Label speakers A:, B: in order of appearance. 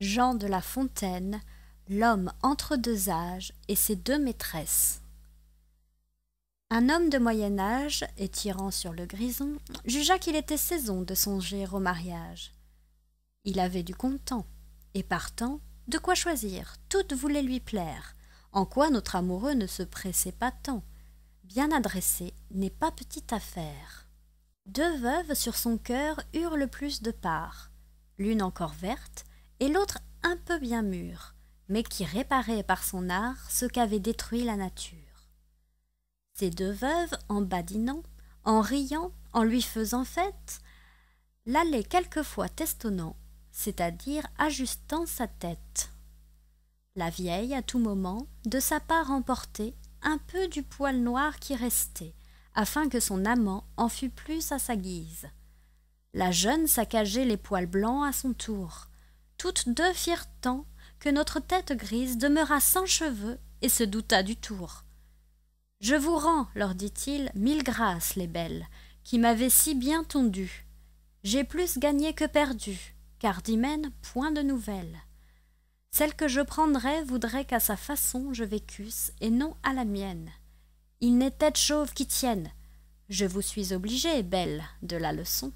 A: Jean de La Fontaine, L'homme entre deux âges et ses deux maîtresses. Un homme de moyen âge, étirant sur le grison, jugea qu'il était saison de songer au mariage. Il avait du content, et partant, de quoi choisir, toutes voulaient lui plaire, en quoi notre amoureux ne se pressait pas tant. Bien adressé n'est pas petite affaire. Deux veuves sur son cœur eurent le plus de part, l'une encore verte, et l'autre un peu bien mûr, mais qui réparait par son art ce qu'avait détruit la nature. Ces deux veuves, en badinant, en riant, en lui faisant fête, l'allaient quelquefois testonnant, c'est-à-dire ajustant sa tête. La vieille, à tout moment, de sa part emportait un peu du poil noir qui restait, afin que son amant en fût plus à sa guise. La jeune saccageait les poils blancs à son tour, toutes deux firent tant que notre tête grise demeura sans cheveux et se douta du tour. Je vous rends, leur dit-il, mille grâces, les belles, qui m'avaient si bien tondu. J'ai plus gagné que perdu, car d'Hymen, point de nouvelles. Celle que je prendrais voudrait qu'à sa façon je vécusse, et non à la mienne. Il n'est tête chauve qui tienne. Je vous suis obligée, belle, de la leçon.